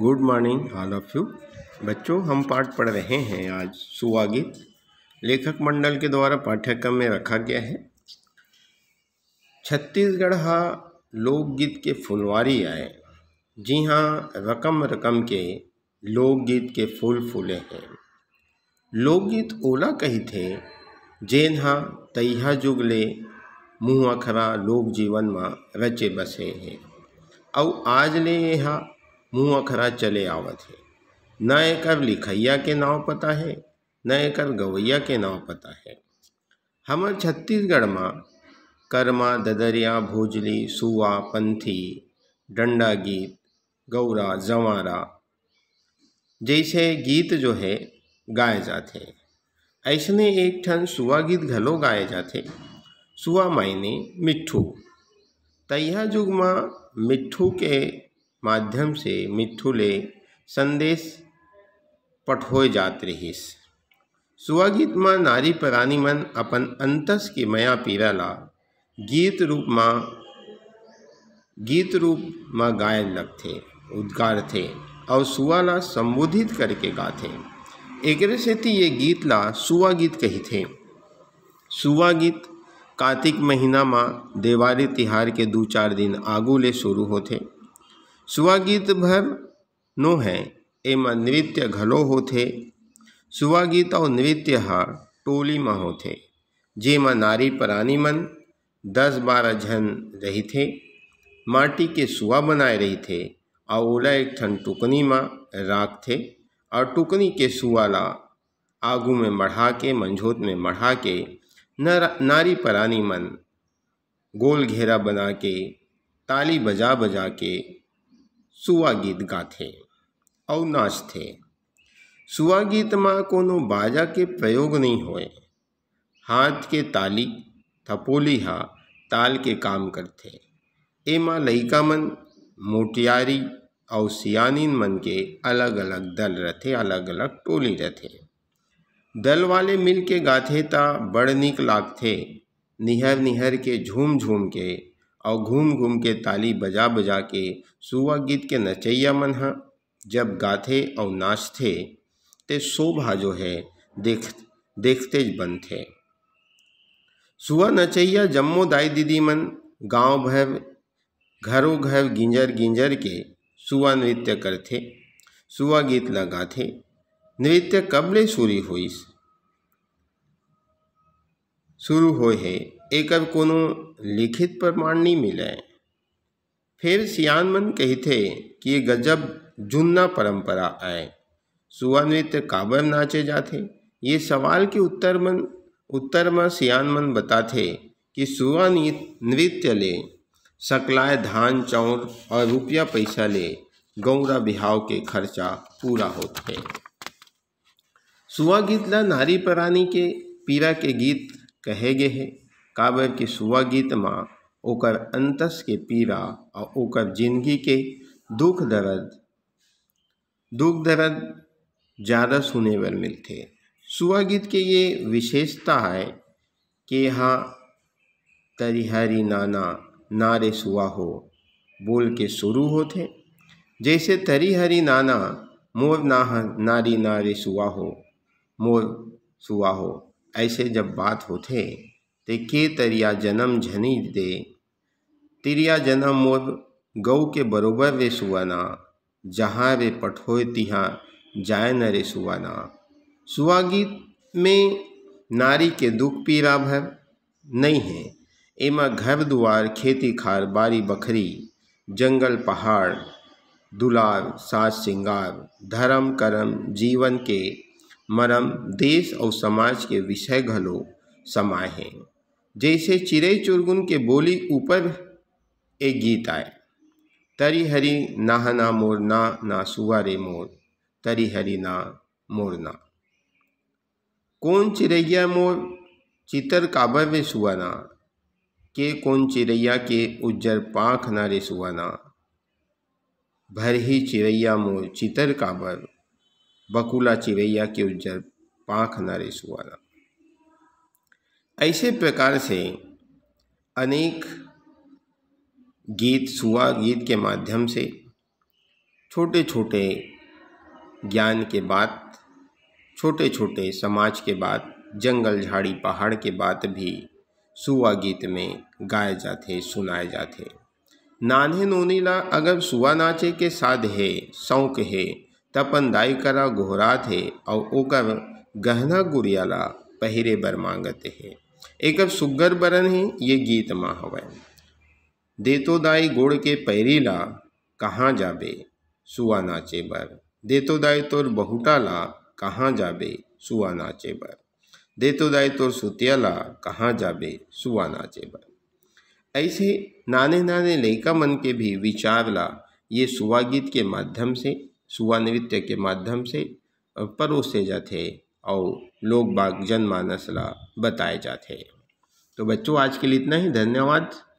good morning all of you बच्चों हम पाठ पढ़ रहे हैं आज सुआ गीत लेखक मंडल के द्वारा पाठ्यक्रम में रखा गया है छत्तीसगढ़ हा लोकगीत के फुलवारी आए जी हाँ रकम रकम के लोकगीत के फूल फूले हैं लोकगीत ओला कही थे जेन हा तैया जुगले मुँह अखरा लोक जीवन में रचे बसे हैं और आज ले यहाँ मुँह अखरा चले आवत है न एकर लिखैया के नाव पता है न एकर गवैया के नाव पता है हमार छत्तीसगढ़ में कर्मा ददरिया भोजली सुवा पंथी डंडा गीत गौरा जवारा जैसे गीत जो है गाए जाते ऐसने एक ठन सुवा गीत घलो गाए जाते सुवा मायने मिट्ठू तैया जुग में मिट्ठू के माध्यम से मिथुले संदेश पठोय जात रहीस सुवागीत में नारी परानी मन अपन अंतस के मया ला गीत रूप में गीत रूप में गायन लगते उद्गार थे और सुवाला संबोधित करके गाते एक सेती ये गीत ला सुवा गीत कही थे सुवा गीत कार्तिक महीना माँ देवारी तिहार के दो चार दिन आगू ले शुरू होते सुवागीत भर नो है एम नृत्य घलो होथे सुवागीत और नृत्य हा टोली में होथे जेमा नारी परानी मन दस बारह झन रही थे माटी के सुआ बनाए रही थे और ओला एक ठन टुकनी मा राख थे और टुकनी के सुआ ला आगू में मढ़ा के मंझोत में मढ़ा के नर, नारी परानी मन गोल घेरा बना के ताली बजा बजा के सुवा गीत गाथे और नाचते सुवा गीत में कोनो बाजा के प्रयोग नहीं होए हाथ के ताली थपोली हा ताल के काम करते ए माँ लयिका मन मोटियारी और सियानीन मन के अलग अलग दल रहते अलग अलग टोली रहते दल वाले मिल के गाथे ता बड़ निक लागते निहर निहर के झूम झूम के और घूम घूम के ताली बजा बजा के सुआ गीत के नचैया मन ह जब गाथे और नाचते ते शोभा जो है देख देखते थे सुआ नचैया जम्मो दाई दीदी मन गांव भर घरों घर गिंजर गिंजर के सुआ नृत्य करते सुआ गीत लगाते नृत्य कबले सूरी हुई शुरू हो है एकर कोनो लिखित प्रमाण नहीं मिले फिर सियान मन कही थे कि ये गजब जुन्ना परंपरा आए सुआ नृत्य काबर नाचे जाते ये सवाल के उत्तर मन उत्तर में सियान मन बताते कि सुआ नृत्य ले सकलाए धान चौर और रुपया पैसा ले गौरा बिहाव के खर्चा पूरा होते सुवा गीत ला नारी परानी के पीरा के गीत कहे गे है काबर के सुआ गीत माँ ओकर अंतस के पीरा और ओकर जिंदगी के दुख दर्द दुख दर्द ज़्यादा सुने पर मिलते सुवा गीत के ये विशेषता है कि यहाँ तरिहरी नाना नारे सुवा हो बोल के शुरू होते जैसे तरिहरी नाना मोर नाह नारी नारे सुवा हो मोर सुवा हो ऐसे जब बात होते ते तरिया जन्म झनी दे तिरिया जन्म मोर गऊ के बरोबर रे सुवाना जहाँ रे पठोए तिहाँ जाए न रे सुवाना सुआ गीत में नारी के दुख पीरा भर नहीं है एमा घर दुआर खेती खार बारी बखरी जंगल पहाड़ दुलार सास श्रृंगार धर्म करम जीवन के मरम देश और समाज के विषय घलो समाए हैं जैसे चिरे चुरगुन के बोली ऊपर एक गीत आए तरी हरी नाह ना मोरना ना सुआ रे मोर तरी हरी ना मोरना कौन चिड़ैया मोर चितर काबर रे सुवाना के कौन चिड़ैया के उज्जर पाख ना रे सुवाना भर ही चिड़ैया मोर चितर काबर बकुला चिड़ैया के उज्जर पाख नरे सुवाना ऐसे प्रकार से अनेक गीत सुआ गीत के माध्यम से छोटे छोटे ज्ञान के बाद छोटे छोटे समाज के बाद जंगल झाड़ी पहाड़ के बाद भी सुवा गीत में गाए जाते सुनाए जाते नान्हे नोनीला अगर सुआ नाचे के साध है शौक है तपन दाई करा गोहरा थे और ओकर गहना गुरियाला पहरे बर मांगते हैं एक अब सुगर बरन ही ये गीत माँ दे तो दाई गोड़ के पैरी ला कहाँ जाबे सुआ नाचे बर तो दाई तोर बहुटा ला कहाँ जाबे सुआ नाचे बर तो दाई तोर सुतिया ला कहाँ जाबे सुआ नाचे बर ऐसे नाने नाने लड़का मन के भी विचार ला ये सुआ गीत के माध्यम से सुवा नृत्य के माध्यम से परोसे जाते और लोग बाग जनमानस ला बताए जाते तो बच्चों आज के लिए इतना ही धन्यवाद